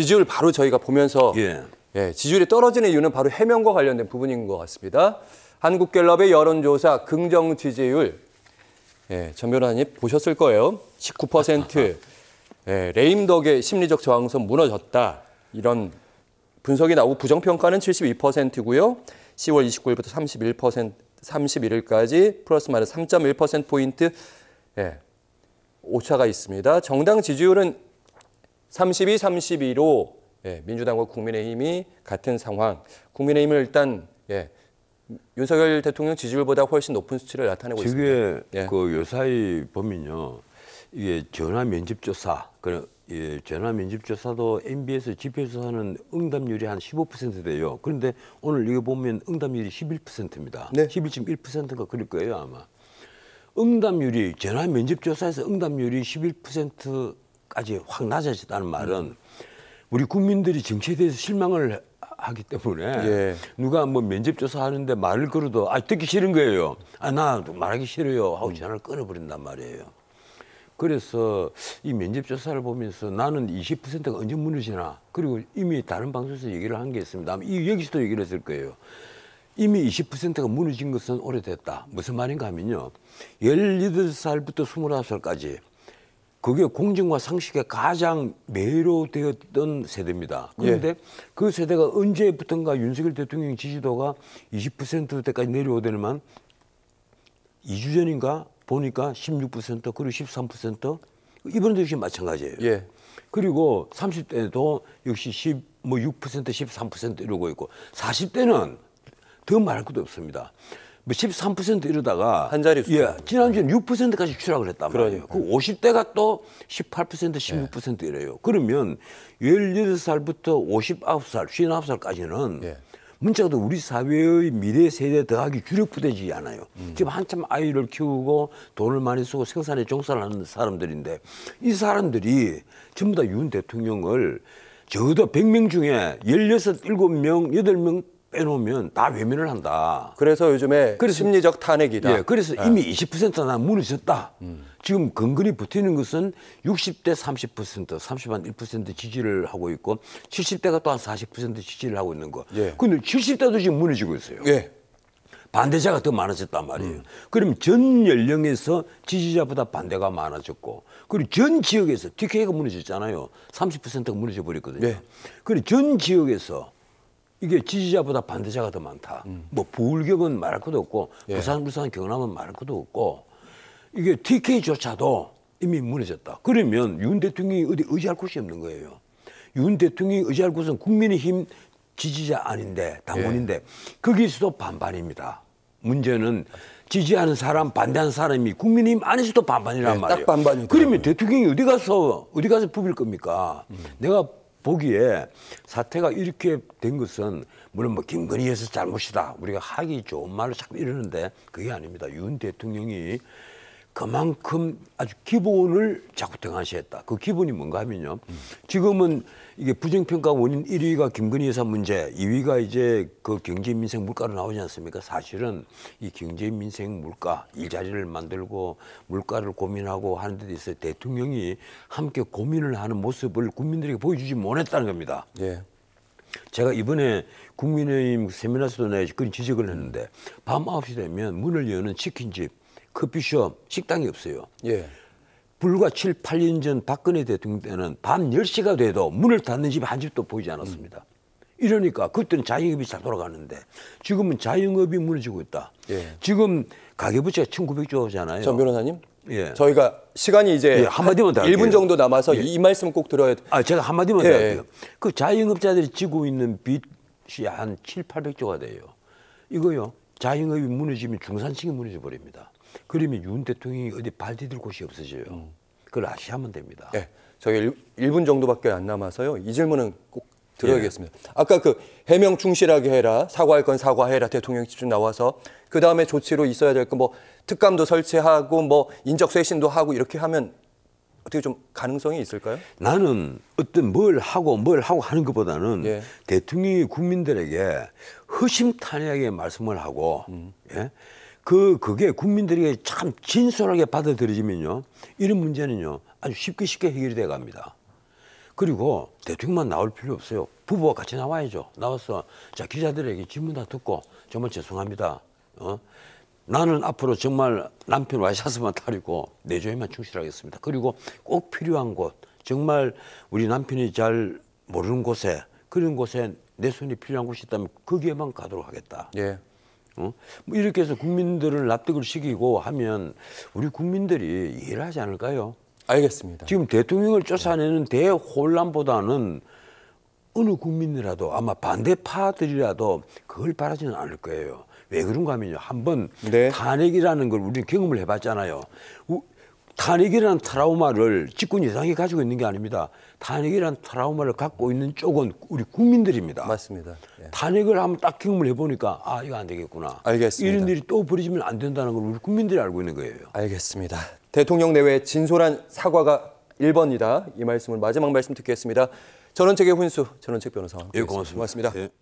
지지율 바로 저희가 보면서 예. 예, 지지율이 떨어지는 이유는 바로 해명과 관련된 부분인 것 같습니다. 한국갤럽의 여론조사 긍정 지지율 예, 전변호사 보셨을 거예요. 19% 예, 레임덕의 심리적 저항선 무너졌다 이런 분석이 나오고 부정평가는 72%고요. 10월 29일부터 31% 31일까지 플러스 마이너스 3.1% 포인트 예, 오차가 있습니다. 정당 지지율은 32, 32로 예, 민주당과 국민의힘이 같은 상황. 국민의힘을 일단 예, 윤석열 대통령 지지율보다 훨씬 높은 수치를 나타내고 있습니다. 예. 그 요사이 보면요. 이게 전화 면접 조사, 그 예, 전화 면접 조사도 MBS 집회 조사는 응답률이 한15% 돼요. 그런데 오늘 이거 보면 응답률이 11%입니다. 네. 11.1%가 그럴 거예요, 아마. 응답률이 전화 면접 조사에서 응답률이 11% 까지 확 낮아졌다는 말은 우리 국민들이 정치에 대해서 실망을 하기 때문에 예. 누가 뭐 면접 조사하는데 말을 걸어도 아 듣기 싫은 거예요. 아 나 말하기 싫어요 하고 음. 전화를 끊어버린단 말이에요. 그래서 이 면접 조사를 보면서 나는 20%가 언제 무너지나 그리고 이미 다른 방송에서 얘기를 한 게 있습니다. 이 여기서도 얘기를 했을 거예요. 이미 20%가 무너진 것은 오래됐다. 무슨 말인가 하면요. 18살부터 21살까지 그게 공정과 상식에 가장 매료되었던 세대입니다. 그런데 예. 그 세대가 언제부턴가 윤석열 대통령 지지도가 20%대까지 내려오더니만 2주 전인가 보니까 16% 그리고 13% 이번에도 역시 마찬가지예요. 예. 그리고 30대도 역시 10, 뭐6% 13% 이러고 있고 40대는 더 말할 것도 없습니다. 뭐13% 이러다가 한 자리 수. 예, 지난주엔 6%까지 추락을 했단 그러니까. 말이에요. 그러니까. 50대가 또 18% 16% 이래요. 그러면 18살부터 59살, 59살까지는 예. 문자도 우리 사회의 미래 세대 더하기 주력부대지 않아요. 음. 지금 한참 아이를 키우고 돈을 많이 쓰고 생산에 종사를 하는 사람들인데 이 사람들이 전부 다 윤 대통령을 적어도 100명 중에 16, 7명, 8명 빼놓으면 다 외면을 한다. 그래서 요즘에 그래서, 심리적 탄핵이다. 예, 그래서 예. 이미 20%나 무너졌다. 음. 지금 근근히 붙이는 것은 60대 30%, 30한1% 지지를 하고 있고 70대가 또 한 40% 지지를 하고 있는 거. 예. 근데 70대도 지금 무너지고 있어요. 예. 반대자가 더 많아졌단 말이에요. 음. 그럼 전 연령에서 지지자보다 반대가 많아졌고, 그리고 전 지역에서 TK가 무너졌잖아요. 30%가 무너져 버렸거든요. 예. 그리고 전 지역에서 이게 지지자보다 반대자가 더 많다. 음. 뭐 부울경은 말할 것도 없고 예. 부산, 울산, 경남은 말할 것도 없고 이게 TK조차도 이미 무너졌다. 그러면 윤 대통령이 어디 의지할 곳이 없는 거예요. 윤 대통령이 의지할 곳은 국민의힘 지지자 아닌데 당원인데 예. 거기서도 반반입니다. 문제는 지지하는 사람 반대하는 사람이 국민의힘 안에서도 반반이란 예, 말이에요. 딱 반반이요. 그러면 대통령이 어디 가서 어디 가서 부빌 겁니까? 음. 내가 보기에 사태가 이렇게 된 것은 물론 뭐 김건희에서 잘못이다 우리가 하기 좋은 말로 자꾸 이러는데 그게 아닙니다. 윤 대통령이 그만큼 아주 기본을 자꾸 등하시했다그 기본이 뭔가 하면요. 지금은 이게 부정평가 원인 1위가 김건희 여사 문제, 2위가 이제 그 경제 민생 물가로 나오지 않습니까? 사실은 이 경제 민생 물가, 일자리를 만들고 물가를 고민하고 하는 데 있어 대통령이 함께 고민을 하는 모습을 국민들에게 보여주지 못했다는 겁니다. 예. 제가 이번에 국민의힘 세미나에서도 내가 그런 지적을 했는데 밤 9시 되면 문을 여는 치킨집 커피숍, 식당이 없어요. 예. 불과 7, 8년 전 박근혜 대통령 때는 밤 10시가 돼도 문을 닫는 집 한 집도 보이지 않았습니다. 음. 이러니까 그때는 자영업이 잘 돌아가는데 지금은 자영업이 무너지고 있다. 예. 지금 가계부채가 1,900조잖아요. 전 변호사님. 예. 저희가 시간이 이제 예, 한마디만 더 1분 정도 남아서 예. 이 말씀 꼭 들어야 돼. 아, 제가 한마디만 더 예. 할게요. 그 자영업자들이 지고 있는 빚이 한 7, 800조가 돼요. 이거요. 자영업이 무너지면 중산층이 무너져 버립니다. 그러면 윤 대통령이 어디 발 디딜 곳이 없어져요. 음. 그걸 아시하면 됩니다. 네. 저희 1, 분 정도밖에 안 남아서요. 이 질문은 꼭 드려야겠습니다. 예. 아까 그 해명 충실하게 해라, 사과할 건 사과해라 대통령 직접 나와서 그 다음에 조치로 있어야 될 거 뭐 특감도 설치하고 뭐 인적 쇄신도 하고 이렇게 하면 어떻게 좀 가능성이 있을까요? 나는 어떤 뭘 하고 뭘 하고 하는 것보다는 예. 대통령이 국민들에게 허심탄회하게 말씀을 하고 음. 예? 그 그게 국민들에게 참 진솔하게 받아들여지면요. 이런 문제는요. 아주 쉽게 쉽게 해결이 돼 갑니다. 그리고 대통령만 나올 필요 없어요. 부부가 같이 나와야죠. 나와서 자 기자들에게 질문 다 듣고 정말 죄송합니다. 어? 나는 앞으로 정말 남편 와이셔츠만 타리고 내조에만 충실하겠습니다. 그리고 꼭 필요한 곳 정말 우리 남편이 잘 모르는 곳에 그런 곳에 내 손이 필요한 곳이 있다면 거기에만 가도록 하겠다. 예. 어? 뭐 이렇게 해서 국민들을 납득을 시키고 하면 우리 국민들이 이해 하지 않을까요? 알겠습니다. 지금 대통령을 쫓아내는 네. 대혼란보다는 어느 국민이라도 아마 반대파들이라도 그걸 바라지는 않을 거예요. 왜 그런가 하면요. 한번 네. 탄핵이라는 걸 우리는 경험을 해봤잖아요. 탄핵이라는 트라우마를 집권 여상이 가지고 있는 게 아닙니다. 탄핵이라는 트라우마를 갖고 있는 쪽은 우리 국민들입니다. 맞습니다. 예. 탄핵을 한번 딱 경험을 해보니까 아 이거 안 되겠구나. 알겠습니다. 이런 일이 또 벌어지면 안 된다는 걸 우리 국민들이 알고 있는 거예요. 알겠습니다. 대통령 내외 진솔한 사과가 1번이다. 이 말씀을 마지막 말씀 듣겠습니다. 전원책의 훈수, 전원책 변호사. 예, 고맙습니다. 고맙습니다. 예.